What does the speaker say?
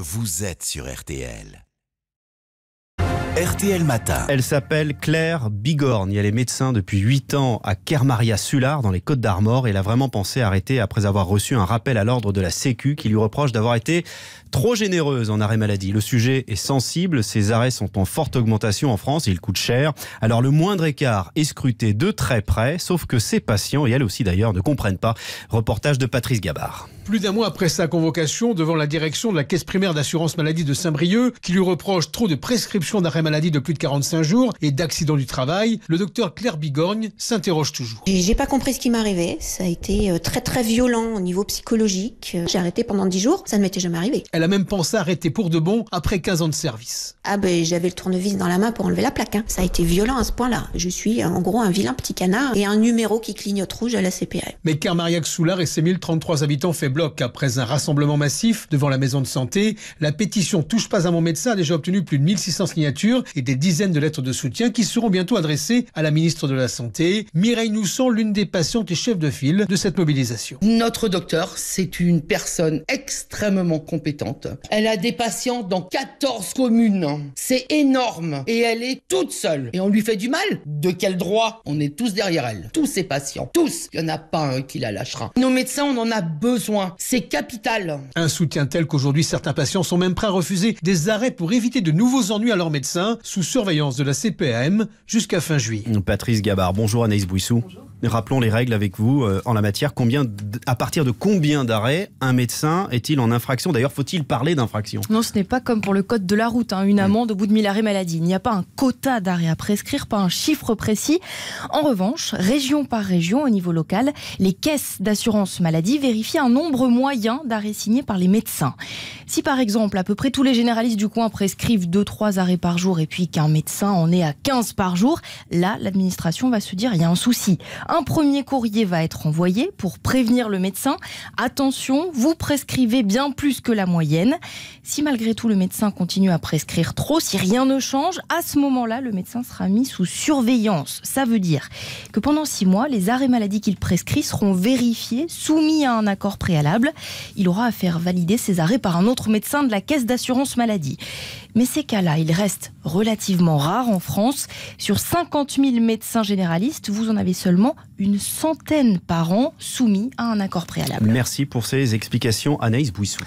Vous êtes sur RTL. RTL Matin. Elle s'appelle Claire Bigorne. Elle est médecin depuis 8 ans à kermaria sular dans les Côtes d'Armor. Elle a vraiment pensé arrêter après avoir reçu un rappel à l'ordre de la Sécu qui lui reproche d'avoir été trop généreuse en arrêt maladie. Le sujet est sensible. Ces arrêts sont en forte augmentation en France ils coûtent cher. Alors le moindre écart est scruté de très près, sauf que ses patients, et elle aussi d'ailleurs, ne comprennent pas. Reportage de Patrice Gabard. Plus d'un mois après sa convocation devant la direction de la caisse primaire d'assurance maladie de Saint-Brieuc, qui lui reproche trop de prescriptions d'arrêt maladie de plus de 45 jours et d'accidents du travail, le docteur Claire Bigorgne s'interroge toujours. J'ai pas compris ce qui m'arrivait. Ça a été euh, très très violent au niveau psychologique. Euh, j'ai arrêté pendant 10 jours. Ça ne m'était jamais arrivé. Elle a même pensé arrêter pour de bon après 15 ans de service. Ah ben j'avais le tournevis dans la main pour enlever la plaque. Hein. Ça a été violent à ce point-là. Je suis euh, en gros un vilain petit canard et un numéro qui clignote rouge à la CPR. E. Mais Car Soulard et ses 1033 habitants faibles bloc après un rassemblement massif devant la maison de santé. La pétition Touche pas à mon médecin a déjà obtenu plus de 1600 signatures et des dizaines de lettres de soutien qui seront bientôt adressées à la ministre de la Santé, Mireille Nousson, l'une des patientes et chefs de file de cette mobilisation. Notre docteur, c'est une personne extrêmement compétente. Elle a des patients dans 14 communes. C'est énorme et elle est toute seule. Et on lui fait du mal De quel droit On est tous derrière elle. Tous ses patients. Tous. Il n'y en a pas un qui la lâchera. Nos médecins, on en a besoin. C'est capital. Un soutien tel qu'aujourd'hui certains patients sont même prêts à refuser des arrêts pour éviter de nouveaux ennuis à leur médecin sous surveillance de la CPAM jusqu'à fin juillet. Patrice Gabard, bonjour Anaïs Bouissou rappelons les règles avec vous euh, en la matière. Combien, à partir de combien d'arrêts un médecin est-il en infraction D'ailleurs, faut-il parler d'infraction Non, ce n'est pas comme pour le code de la route, hein. une amende au bout de 1000 arrêts maladie. Il n'y a pas un quota d'arrêts à prescrire, pas un chiffre précis. En revanche, région par région, au niveau local, les caisses d'assurance maladie vérifient un nombre moyen d'arrêts signés par les médecins. Si par exemple, à peu près tous les généralistes du coin prescrivent 2-3 arrêts par jour et puis qu'un médecin en est à 15 par jour, là, l'administration va se dire il y a un souci. Un premier courrier va être envoyé pour prévenir le médecin. Attention, vous prescrivez bien plus que la moyenne. Si malgré tout le médecin continue à prescrire trop, si rien ne change, à ce moment-là, le médecin sera mis sous surveillance. Ça veut dire que pendant six mois, les arrêts maladie qu'il prescrit seront vérifiés, soumis à un accord préalable. Il aura à faire valider ses arrêts par un autre médecin de la caisse d'assurance maladie. Mais ces cas-là, ils restent relativement rares en France. Sur 50 000 médecins généralistes, vous en avez seulement une centaine par an soumis à un accord préalable. Merci pour ces explications, Anaïs Bouissou.